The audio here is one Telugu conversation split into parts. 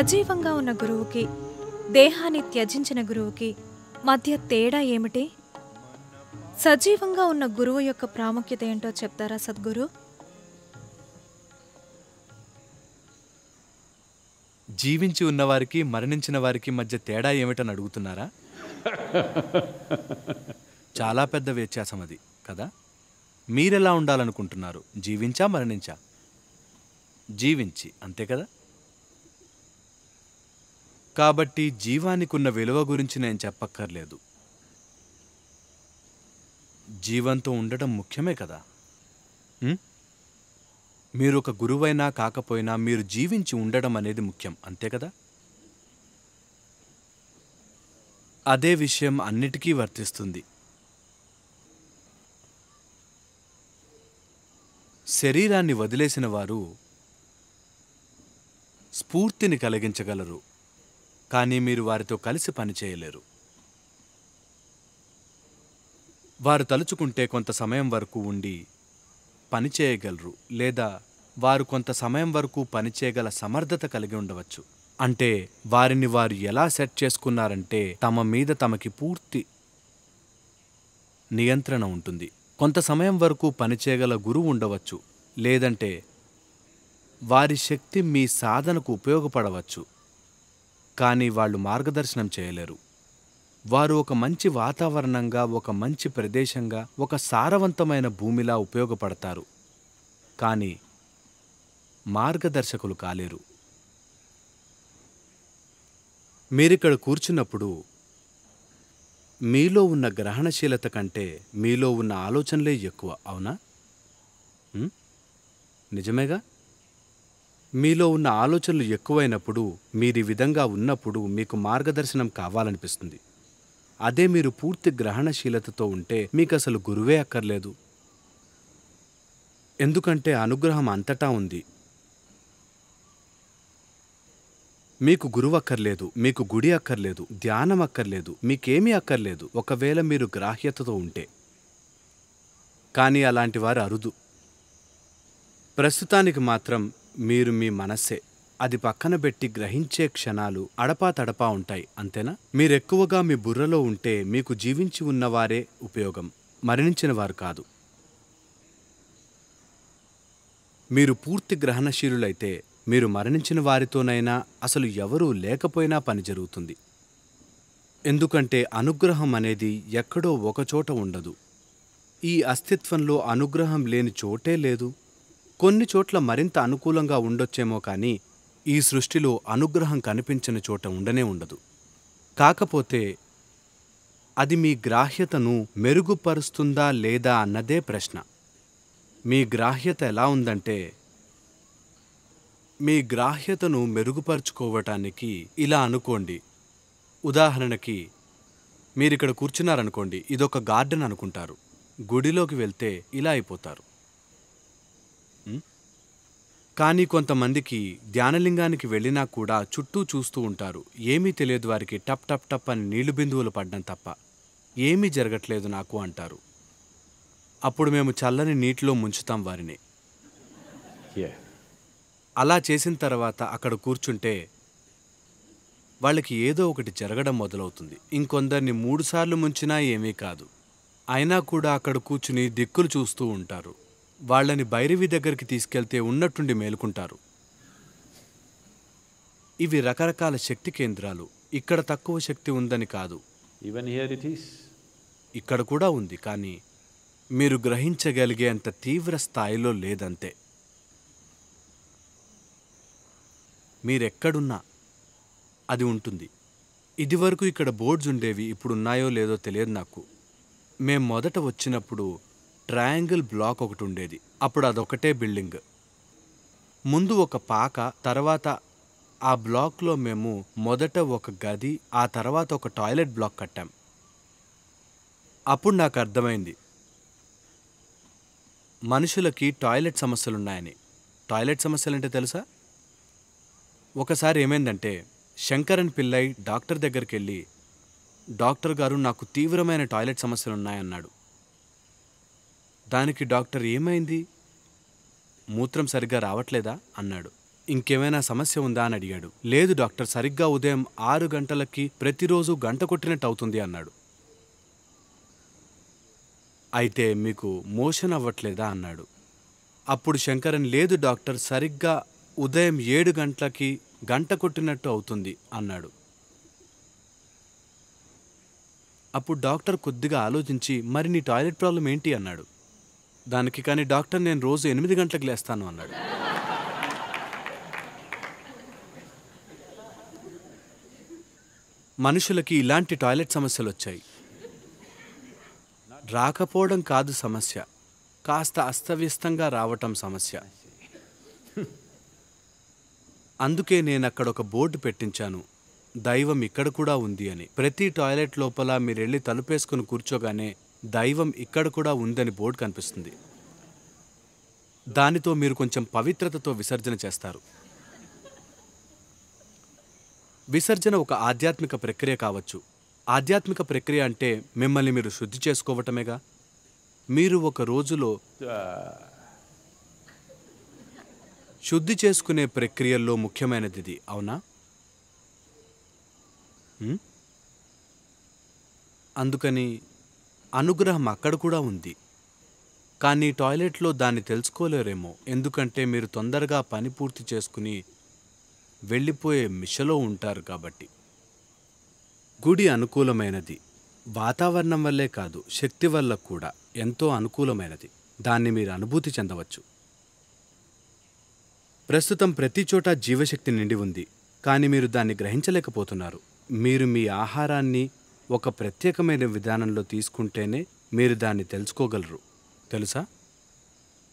సజీవంగా ఉన్న గురువుకి దేహాన్ని త్యజించిన గురువుకి మధ్య తేడా ఏమిటి సజీవంగా ఉన్న గురువు యొక్క ప్రాముఖ్యత ఏంటో చెప్తారా సద్గురు జీవించి ఉన్నవారికి మరణించిన వారికి మధ్య తేడా ఏమిటని అడుగుతున్నారా చాలా పెద్ద వ్యత్యాసం అది కదా మీరెలా ఉండాలనుకుంటున్నారు జీవించా మరణించా జీవించి అంతే కదా కాబట్టి జీవానికున్న విలువ గురించి నేను చెప్పక్కర్లేదు జీవంతో ఉండటం ముఖ్యమే కదా మీరు ఒక గురువైనా కాకపోయినా మీరు జీవించి ఉండడం అనేది ముఖ్యం అంతే కదా అదే విషయం అన్నిటికీ వర్తిస్తుంది శరీరాన్ని వదిలేసిన వారు స్ఫూర్తిని కలిగించగలరు కానీ మీరు వారితో కలిసి పనిచేయలేరు వారు తలుచుకుంటే కొంత సమయం వరకు ఉండి పనిచేయగలరు లేదా వారు కొంత సమయం వరకు పనిచేయగల సమర్థత కలిగి ఉండవచ్చు అంటే వారిని వారు ఎలా సెట్ చేసుకున్నారంటే తమ మీద తమకి పూర్తి నియంత్రణ ఉంటుంది కొంత సమయం వరకు పనిచేయగల గురువు ఉండవచ్చు లేదంటే వారి శక్తి మీ సాధనకు ఉపయోగపడవచ్చు కానీ వాళ్ళు మార్గదర్శనం చేయలేరు వారు ఒక మంచి వాతావరణంగా ఒక మంచి ప్రదేశంగా ఒక సారవంతమైన భూమిలా ఉపయోగపడతారు కానీ మార్గదర్శకులు కాలేరు మీరిక్కడ కూర్చున్నప్పుడు మీలో ఉన్న గ్రహణశీలత కంటే మీలో ఉన్న ఆలోచనలే ఎక్కువ అవునా నిజమేగా మీలో ఉన్న ఆలోచనలు ఎక్కువైనప్పుడు మీరు ఈ విధంగా ఉన్నప్పుడు మీకు మార్గదర్శనం కావాలనిపిస్తుంది అదే మీరు పూర్తి గ్రహణశీలతతో ఉంటే మీకు అసలు గురువే అక్కర్లేదు ఎందుకంటే అనుగ్రహం అంతటా ఉంది మీకు గురువు అక్కర్లేదు మీకు గుడి అక్కర్లేదు ధ్యానం అక్కర్లేదు మీకేమీ అక్కర్లేదు ఒకవేళ మీరు గ్రాహ్యతతో ఉంటే కానీ అలాంటి వారు అరుదు ప్రస్తుతానికి మాత్రం మీరు మీ మనస్సే అది పక్కన పెట్టి గ్రహించే క్షణాలు అడపా తడపా ఉంటాయి అంతేనా మీరెక్కువగా మీ బుర్రలో ఉంటే మీకు జీవించి ఉన్నవారే ఉపయోగం మరణించిన వారు కాదు మీరు పూర్తి గ్రహణశీలులైతే మీరు మరణించిన వారితోనైనా అసలు ఎవరూ లేకపోయినా పని జరుగుతుంది ఎందుకంటే అనుగ్రహం అనేది ఎక్కడో ఒకచోట ఉండదు ఈ అస్తిత్వంలో అనుగ్రహం లేని చోటే లేదు కొన్ని చోట్ల మరింత అనుకూలంగా ఉండొచ్చేమో కానీ ఈ సృష్టిలో అనుగ్రహం కనిపించని చోట ఉండనే ఉండదు కాకపోతే అది మీ గ్రాహ్యతను మెరుగుపరుస్తుందా లేదా అన్నదే ప్రశ్న మీ గ్రాహ్యత ఎలా ఉందంటే మీ గ్రాహ్యతను మెరుగుపరుచుకోవటానికి ఇలా అనుకోండి ఉదాహరణకి మీరిక్కడ కూర్చున్నారనుకోండి ఇదొక గార్డెన్ అనుకుంటారు గుడిలోకి వెళ్తే ఇలా అయిపోతారు కానీ కొంతమందికి ధ్యానలింగానికి వెళ్ళినా కూడా చుట్టూ చూస్తూ ఉంటారు ఏమీ తెలియదు వారికి టప్ టప్ టప్ అని నీళ్లు బిందువులు పడ్డం తప్ప ఏమీ జరగట్లేదు నాకు అంటారు అప్పుడు మేము చల్లని నీటిలో ముంచుతాం వారిని అలా చేసిన తర్వాత అక్కడ కూర్చుంటే వాళ్ళకి ఏదో ఒకటి జరగడం మొదలవుతుంది ఇంకొందరిని మూడుసార్లు ముంచినా ఏమీ కాదు అయినా కూడా అక్కడ కూర్చుని దిక్కులు చూస్తూ ఉంటారు వాళ్ళని భైరవి దగ్గరికి తీసుకెళ్తే ఉన్నట్టుండి మేలుకుంటారు ఇవి రకరకాల శక్తి కేంద్రాలు ఇక్కడ తక్కువ శక్తి ఉందని కాదు ఈవెన్ హియర్ ఇట్ ఈస్ ఇక్కడ కూడా ఉంది కానీ మీరు గ్రహించగలిగే అంత తీవ్ర స్థాయిలో లేదంతే మీరెక్కడున్నా అది ఉంటుంది ఇదివరకు ఇక్కడ బోర్డ్స్ ఉండేవి ఇప్పుడున్నాయో లేదో తెలియదు నాకు మేం మొదట వచ్చినప్పుడు ట్రయాంగిల్ బ్లాక్ ఒకటి ఉండేది అప్పుడు అదొకటే బిల్డింగ్ ముందు ఒక పాక తర్వాత ఆ బ్లాక్లో మేము మొదట ఒక గది ఆ తర్వాత ఒక టాయిలెట్ బ్లాక్ కట్టాం అప్పుడు నాకు అర్థమైంది మనుషులకి టాయిలెట్ సమస్యలు ఉన్నాయని టాయిలెట్ సమస్యలు అంటే తెలుసా ఒకసారి ఏమైందంటే శంకరన్ పిల్లై డాక్టర్ దగ్గరికి వెళ్ళి డాక్టర్ గారు నాకు తీవ్రమైన టాయిలెట్ సమస్యలు ఉన్నాయన్నాడు దానికి డాక్టర్ ఏమైంది మూత్రం సరిగ్గా రావట్లేదా అన్నాడు ఇంకేమైనా సమస్య ఉందా అని అడిగాడు లేదు డాక్టర్ సరిగ్గా ఉదయం ఆరు గంటలకి ప్రతిరోజు గంట కొట్టినట్టు అవుతుంది అన్నాడు అయితే మీకు మోషన్ అవ్వట్లేదా అన్నాడు అప్పుడు శంకరన్ లేదు డాక్టర్ సరిగ్గా ఉదయం ఏడు గంటలకి గంట కొట్టినట్టు అవుతుంది అన్నాడు అప్పుడు డాక్టర్ కొద్దిగా ఆలోచించి మరి నీ టాయిలెట్ ప్రాబ్లం ఏంటి అన్నాడు దానికి కానీ డాక్టర్ నేను రోజు ఎనిమిది గంటలకు లేస్తాను అన్నాడు మనుషులకి ఇలాంటి టాయిలెట్ సమస్యలు వచ్చాయి రాకపోవడం కాదు సమస్య కాస్త అస్తవ్యస్తంగా రావటం సమస్య అందుకే నేను అక్కడ ఒక బోర్డు పెట్టించాను దైవం ఇక్కడ కూడా ఉంది అని ప్రతి టాయిలెట్ లోపల మీరెళ్ళి తలుపేసుకుని కూర్చోగానే దైవం ఇక్కడ కూడా ఉందని బోర్డు కనిపిస్తుంది దానితో మీరు కొంచెం పవిత్రతతో విసర్జన చేస్తారు విసర్జన ఒక ఆధ్యాత్మిక ప్రక్రియ కావచ్చు ఆధ్యాత్మిక ప్రక్రియ అంటే మిమ్మల్ని మీరు శుద్ధి చేసుకోవటమేగా మీరు ఒక రోజులో శుద్ధి చేసుకునే ప్రక్రియల్లో ముఖ్యమైనది ఇది అవునా అందుకని అనుగ్రహం అక్కడ కూడా ఉంది కానీ టాయిలెట్లో దాన్ని తెలుసుకోలేరేమో ఎందుకంటే మీరు తొందరగా పని పూర్తి చేసుకుని వెళ్ళిపోయే మిషలో ఉంటారు కాబట్టి గుడి అనుకూలమైనది వాతావరణం వల్లే కాదు శక్తి వల్ల కూడా ఎంతో అనుకూలమైనది దాన్ని మీరు అనుభూతి చెందవచ్చు ప్రస్తుతం ప్రతి చోట జీవశక్తి నిండి ఉంది కానీ మీరు దాన్ని గ్రహించలేకపోతున్నారు మీరు మీ ఆహారాన్ని ఒక ప్రత్యేకమైన విధానంలో తీసుకుంటేనే మీరు దాన్ని తెలుసుకోగలరు తెలుసా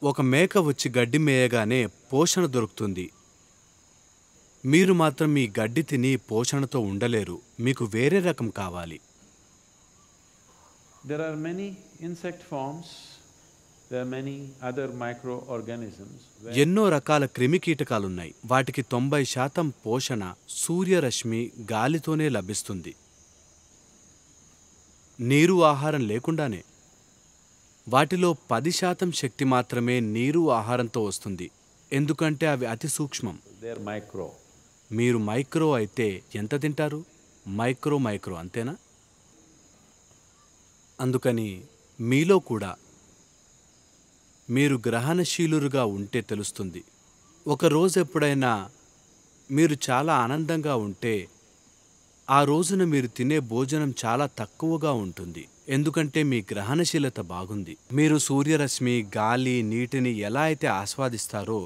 ఒక మేక వచ్చి గడ్డి మేయగానే పోషణ దొరుకుతుంది మీరు మాత్రం మీ గడ్డి తిని పోషణతో ఉండలేరు మీకు వేరే రకం కావాలి there are many insect forms there are ఎన్నో రకాల కీటకాలున్నాయి వాటికి తొంభై శాతం పోషణ సూర్యరశ్మి గాలితోనే లభిస్తుంది నీరు ఆహారం లేకుండానే వాటిలో పది శాతం శక్తి మాత్రమే నీరు ఆహారంతో వస్తుంది ఎందుకంటే అవి అతి సూక్ష్మం మైక్రో మీరు మైక్రో అయితే ఎంత తింటారు మైక్రో మైక్రో అంతేనా అందుకని మీలో కూడా మీరు గ్రహణశీలురుగా ఉంటే తెలుస్తుంది ఒక రోజు ఎప్పుడైనా మీరు చాలా ఆనందంగా ఉంటే ఆ రోజున మీరు తినే భోజనం చాలా తక్కువగా ఉంటుంది ఎందుకంటే మీ గ్రహణశీలత బాగుంది మీరు సూర్యరశ్మి గాలి నీటిని ఎలా అయితే ఆస్వాదిస్తారో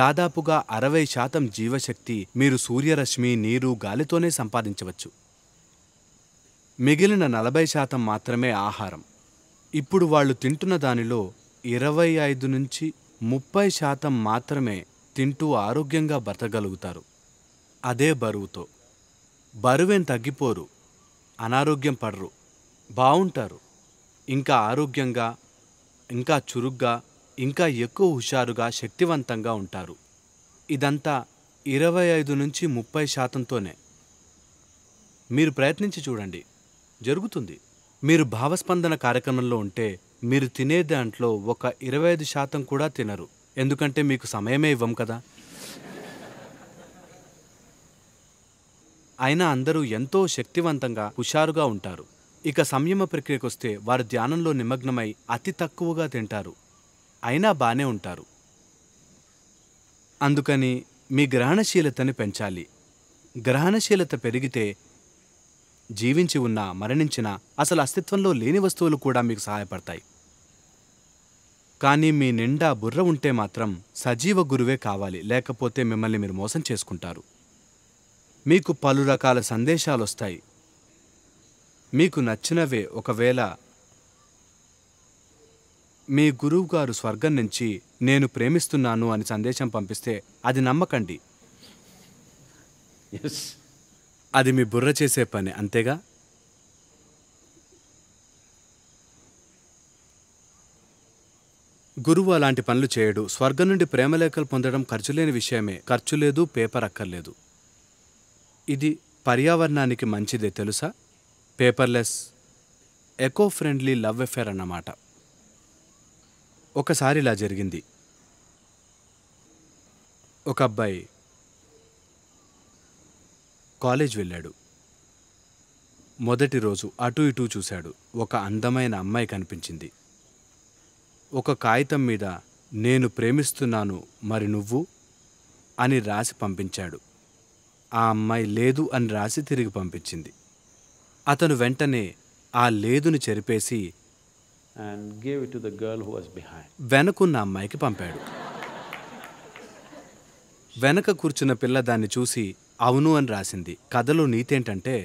దాదాపుగా అరవై శాతం జీవశక్తి మీరు సూర్యరశ్మి నీరు గాలితోనే సంపాదించవచ్చు మిగిలిన నలభై శాతం మాత్రమే ఆహారం ఇప్పుడు వాళ్ళు తింటున్న దానిలో ఇరవై ఐదు నుంచి ముప్పై శాతం మాత్రమే తింటూ ఆరోగ్యంగా బ్రతగలుగుతారు అదే బరువుతో బరువేం తగ్గిపోరు అనారోగ్యం పడరు బాగుంటారు ఇంకా ఆరోగ్యంగా ఇంకా చురుగ్గా ఇంకా ఎక్కువ హుషారుగా శక్తివంతంగా ఉంటారు ఇదంతా ఇరవై ఐదు నుంచి ముప్పై శాతంతోనే మీరు ప్రయత్నించి చూడండి జరుగుతుంది మీరు భావస్పందన కార్యక్రమంలో ఉంటే మీరు తినే దాంట్లో ఒక ఇరవై ఐదు శాతం కూడా తినరు ఎందుకంటే మీకు సమయమే ఇవ్వం కదా అయినా అందరూ ఎంతో శక్తివంతంగా హుషారుగా ఉంటారు ఇక సంయమ ప్రక్రియకొస్తే వారు ధ్యానంలో నిమగ్నమై అతి తక్కువగా తింటారు అయినా బానే ఉంటారు అందుకని మీ గ్రహణశీలతని పెంచాలి గ్రహణశీలత పెరిగితే జీవించి ఉన్నా మరణించినా అసలు అస్తిత్వంలో లేని వస్తువులు కూడా మీకు సహాయపడతాయి కానీ మీ నిండా బుర్ర ఉంటే మాత్రం సజీవ గురువే కావాలి లేకపోతే మిమ్మల్ని మీరు మోసం చేసుకుంటారు మీకు పలు రకాల సందేశాలు వస్తాయి మీకు నచ్చినవే ఒకవేళ మీ గురువు గారు స్వర్గం నుంచి నేను ప్రేమిస్తున్నాను అని సందేశం పంపిస్తే అది నమ్మకండి అది మీ బుర్ర చేసే పని అంతేగా గురువు అలాంటి పనులు చేయడు స్వర్గం నుండి ప్రేమలేఖలు పొందడం ఖర్చులేని విషయమే ఖర్చు లేదు పేపర్ అక్కర్లేదు ఇది పర్యావరణానికి మంచిదే తెలుసా paperless eco friendly love affair అన్నమాట ఒకసారి ఇలా జరిగింది ఒక అబ్బాయి కాలేజ్ వెళ్ళాడు మొదటి రోజు అటు ఇటు చూశాడు ఒక అందమైన అమ్మాయి కనిపించింది ఒక కాగితం మీద నేను ప్రేమిస్తున్నాను మరి నువ్వు అని రాసి పంపించాడు ఆ అమ్మాయి లేదు అని రాసి తిరిగి పంపించింది అతను వెంటనే ఆ లేదుని చెరిపేసి వెనకున్న అమ్మాయికి పంపాడు వెనక కూర్చున్న పిల్ల దాన్ని చూసి అవును అని రాసింది కథలో నీతేంటంటే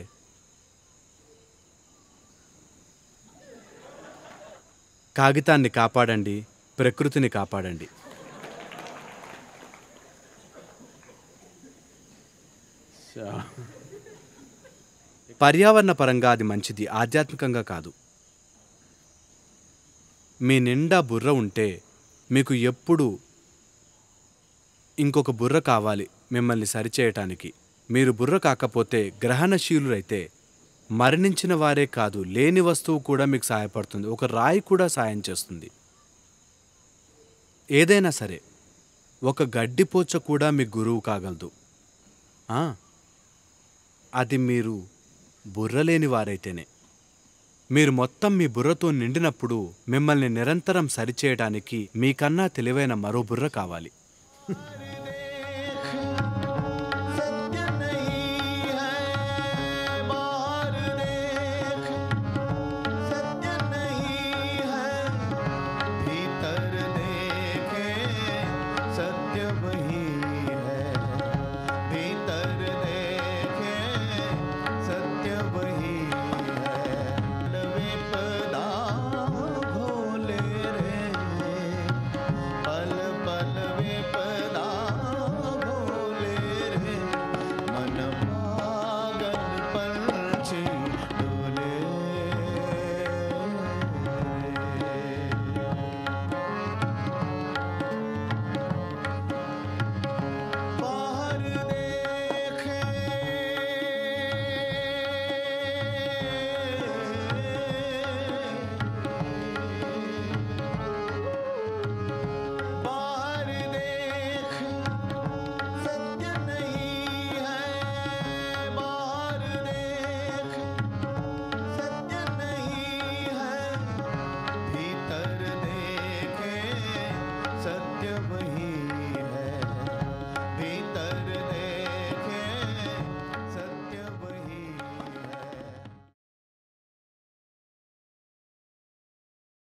కాగితాన్ని కాపాడండి ప్రకృతిని కాపాడండి పర్యావరణ పరంగా అది మంచిది ఆధ్యాత్మికంగా కాదు మీ నిండా బుర్ర ఉంటే మీకు ఎప్పుడు ఇంకొక బుర్ర కావాలి మిమ్మల్ని సరిచేయటానికి మీరు బుర్ర కాకపోతే గ్రహణశీలురైతే మరణించిన వారే కాదు లేని వస్తువు కూడా మీకు సహాయపడుతుంది ఒక రాయి కూడా సాయం చేస్తుంది ఏదైనా సరే ఒక గడ్డిపోచ కూడా మీ గురువు కాగలదు అది మీరు బుర్రలేని వారైతేనే మీరు మొత్తం మీ బుర్రతో నిండినప్పుడు మిమ్మల్ని నిరంతరం సరిచేయడానికి మీకన్నా తెలివైన మరో బుర్ర కావాలి